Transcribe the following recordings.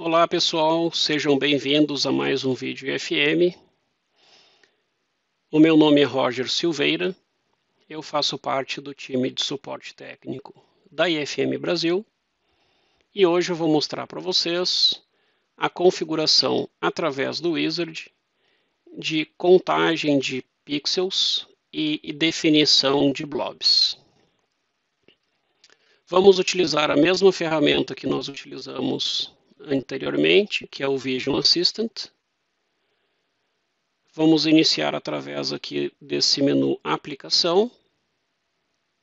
Olá pessoal, sejam bem-vindos a mais um vídeo IFM. O meu nome é Roger Silveira, eu faço parte do time de suporte técnico da IFM Brasil e hoje eu vou mostrar para vocês a configuração através do Wizard de contagem de pixels e definição de blobs. Vamos utilizar a mesma ferramenta que nós utilizamos anteriormente, que é o Vision Assistant. Vamos iniciar através aqui desse menu Aplicação.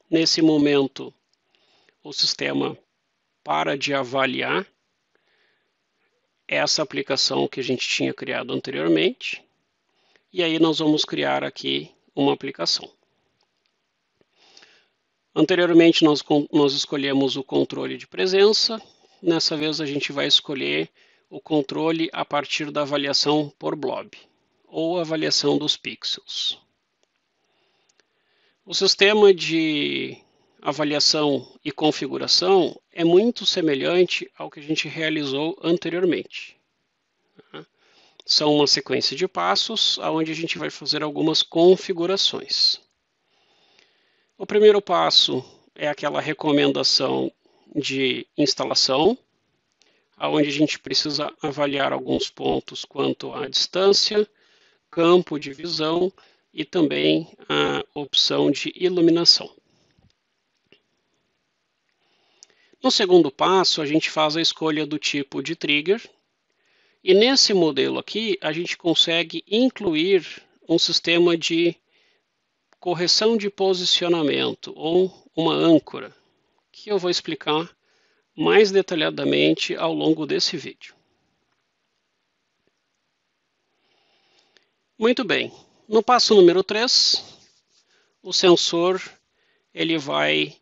Nesse momento, o sistema para de avaliar essa aplicação que a gente tinha criado anteriormente. E aí nós vamos criar aqui uma aplicação. Anteriormente, nós, nós escolhemos o controle de presença, Nessa vez a gente vai escolher o controle a partir da avaliação por blob, ou avaliação dos pixels. O sistema de avaliação e configuração é muito semelhante ao que a gente realizou anteriormente. São uma sequência de passos onde a gente vai fazer algumas configurações. O primeiro passo é aquela recomendação de instalação, onde a gente precisa avaliar alguns pontos quanto à distância, campo de visão e também a opção de iluminação. No segundo passo, a gente faz a escolha do tipo de trigger, e nesse modelo aqui, a gente consegue incluir um sistema de correção de posicionamento ou uma âncora que eu vou explicar mais detalhadamente ao longo desse vídeo. Muito bem, no passo número 3, o sensor ele vai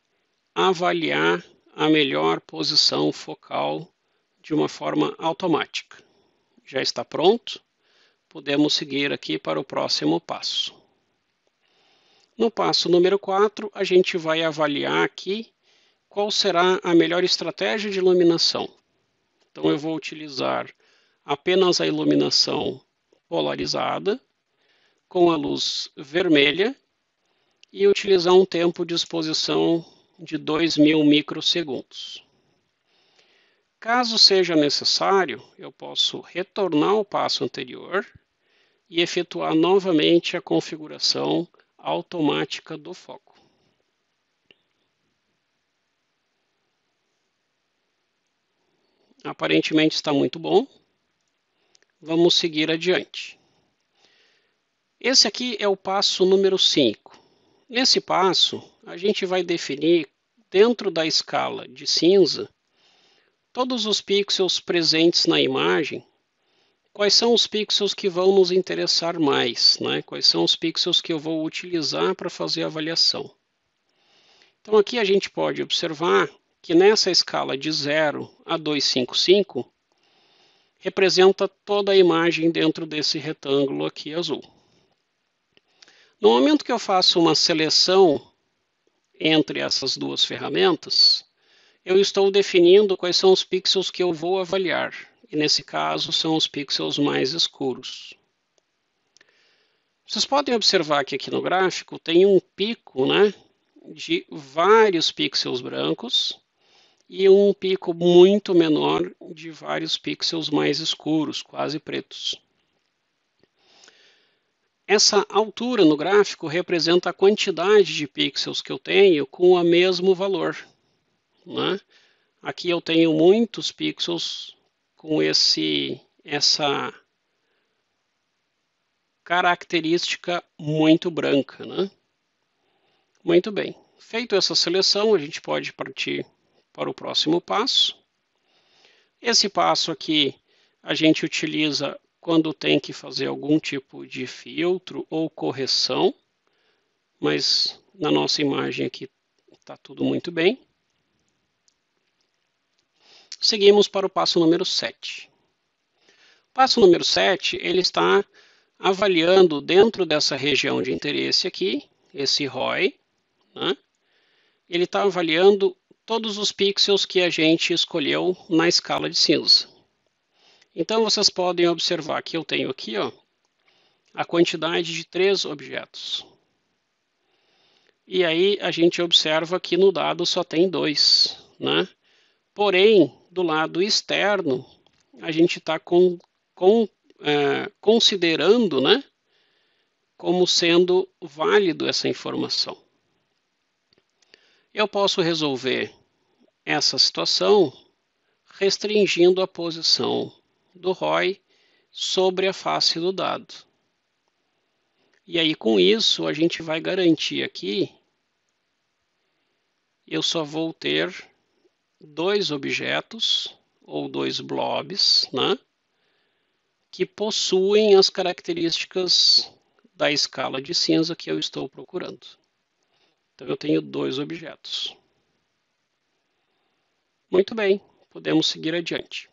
avaliar a melhor posição focal de uma forma automática. Já está pronto? Podemos seguir aqui para o próximo passo. No passo número 4, a gente vai avaliar aqui qual será a melhor estratégia de iluminação. Então, eu vou utilizar apenas a iluminação polarizada com a luz vermelha e utilizar um tempo de exposição de 2.000 microsegundos. Caso seja necessário, eu posso retornar ao passo anterior e efetuar novamente a configuração automática do foco. Aparentemente está muito bom. Vamos seguir adiante. Esse aqui é o passo número 5. Nesse passo, a gente vai definir dentro da escala de cinza todos os pixels presentes na imagem, quais são os pixels que vão nos interessar mais, né? quais são os pixels que eu vou utilizar para fazer a avaliação. Então aqui a gente pode observar que nessa escala de 0 a 255 representa toda a imagem dentro desse retângulo aqui azul. No momento que eu faço uma seleção entre essas duas ferramentas, eu estou definindo quais são os pixels que eu vou avaliar, e nesse caso são os pixels mais escuros. Vocês podem observar que aqui no gráfico tem um pico né, de vários pixels brancos e um pico muito menor de vários pixels mais escuros, quase pretos. Essa altura no gráfico representa a quantidade de pixels que eu tenho com o mesmo valor. Né? Aqui eu tenho muitos pixels com esse, essa característica muito branca. Né? Muito bem. Feito essa seleção, a gente pode partir para o próximo passo. Esse passo aqui a gente utiliza quando tem que fazer algum tipo de filtro ou correção, mas na nossa imagem aqui está tudo muito bem. Seguimos para o passo número 7. O passo número 7, ele está avaliando dentro dessa região de interesse aqui, esse ROI, né? ele está avaliando todos os pixels que a gente escolheu na escala de cinza. Então vocês podem observar que eu tenho aqui ó, a quantidade de três objetos. E aí a gente observa que no dado só tem dois. Né? Porém, do lado externo, a gente está com, com, é, considerando né, como sendo válido essa informação. Eu posso resolver essa situação restringindo a posição do ROI sobre a face do dado. E aí, com isso, a gente vai garantir aqui eu só vou ter dois objetos ou dois blobs né, que possuem as características da escala de cinza que eu estou procurando. Então eu tenho dois objetos. Muito bem, podemos seguir adiante.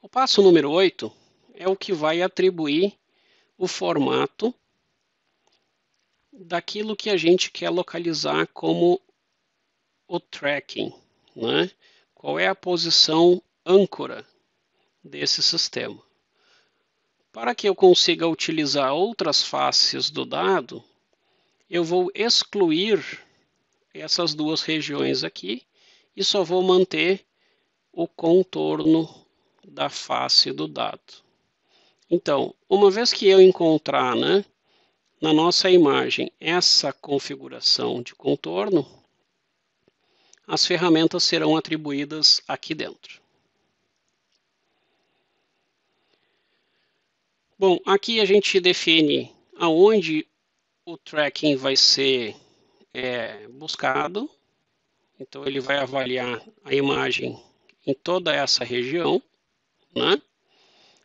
O passo número 8 é o que vai atribuir o formato daquilo que a gente quer localizar como o tracking. Né? Qual é a posição âncora desse sistema? Para que eu consiga utilizar outras faces do dado, eu vou excluir essas duas regiões aqui e só vou manter o contorno da face do dado. Então, uma vez que eu encontrar né, na nossa imagem essa configuração de contorno, as ferramentas serão atribuídas aqui dentro. Bom, aqui a gente define aonde o tracking vai ser é, buscado, então ele vai avaliar a imagem em toda essa região, né?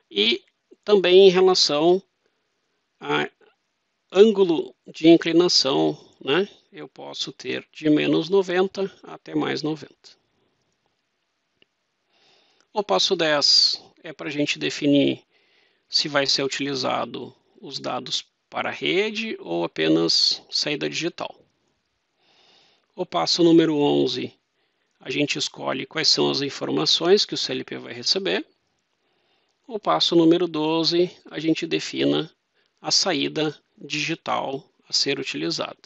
E também em relação a ângulo de inclinação, né? Eu posso ter de menos 90 até mais 90. O passo 10 é para a gente definir se vai ser utilizado os dados para a rede ou apenas saída digital. O passo número 11, a gente escolhe quais são as informações que o CLP vai receber. O passo número 12, a gente defina a saída digital a ser utilizada.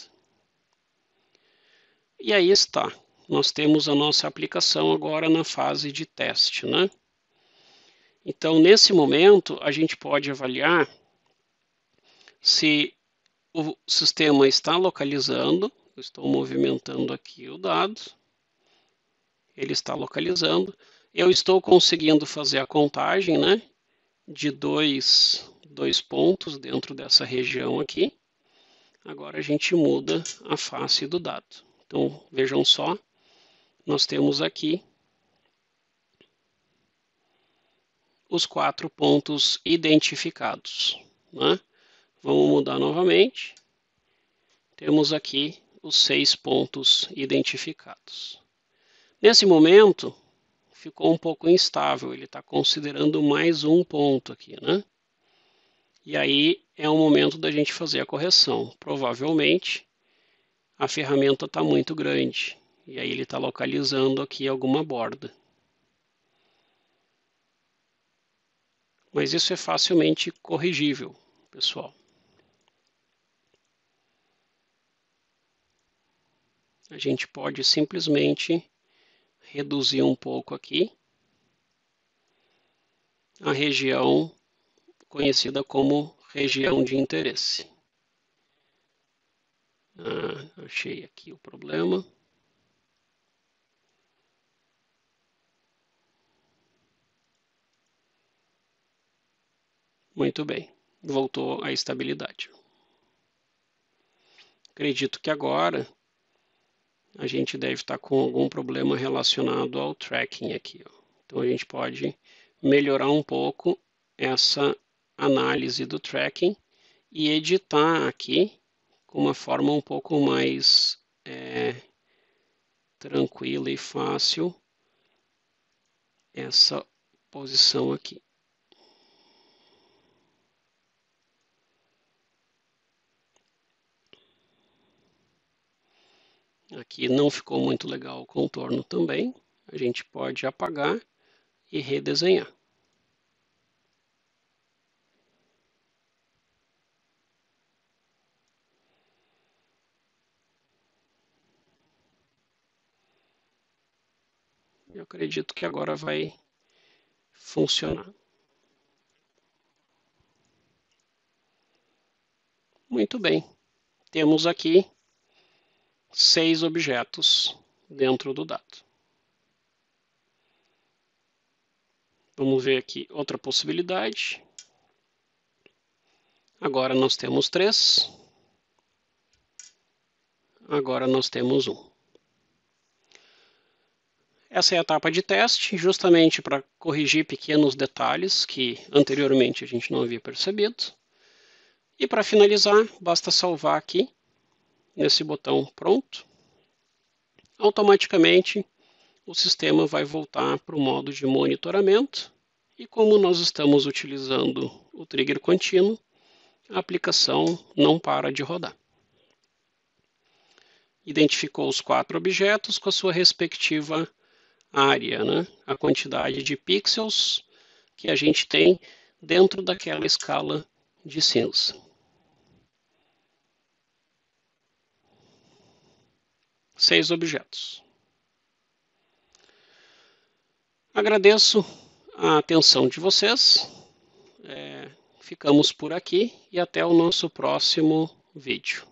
E aí está, nós temos a nossa aplicação agora na fase de teste, né? Então, nesse momento, a gente pode avaliar se o sistema está localizando, estou movimentando aqui o dado, ele está localizando, eu estou conseguindo fazer a contagem né, de dois, dois pontos dentro dessa região aqui. Agora a gente muda a face do dado. Então, vejam só, nós temos aqui os quatro pontos identificados. Né? Vamos mudar novamente. Temos aqui os seis pontos identificados. Nesse momento, ficou um pouco instável, ele está considerando mais um ponto aqui, né? E aí é o momento da gente fazer a correção. Provavelmente a ferramenta está muito grande e aí ele está localizando aqui alguma borda. Mas isso é facilmente corrigível, pessoal. a gente pode simplesmente reduzir um pouco aqui a região conhecida como região de interesse. Ah, achei aqui o problema. Muito bem, voltou à estabilidade. Acredito que agora a gente deve estar com algum problema relacionado ao tracking aqui. Ó. Então a gente pode melhorar um pouco essa análise do tracking e editar aqui com uma forma um pouco mais é, tranquila e fácil essa posição aqui. Aqui não ficou muito legal o contorno também. A gente pode apagar e redesenhar. Eu acredito que agora vai funcionar. Muito bem. Temos aqui seis objetos dentro do dado. Vamos ver aqui outra possibilidade. Agora nós temos três. Agora nós temos um. Essa é a etapa de teste, justamente para corrigir pequenos detalhes que anteriormente a gente não havia percebido. E para finalizar, basta salvar aqui nesse botão pronto, automaticamente o sistema vai voltar para o modo de monitoramento e como nós estamos utilizando o trigger contínuo, a aplicação não para de rodar. Identificou os quatro objetos com a sua respectiva área, né? a quantidade de pixels que a gente tem dentro daquela escala de cinza. seis objetos. Agradeço a atenção de vocês. É, ficamos por aqui e até o nosso próximo vídeo.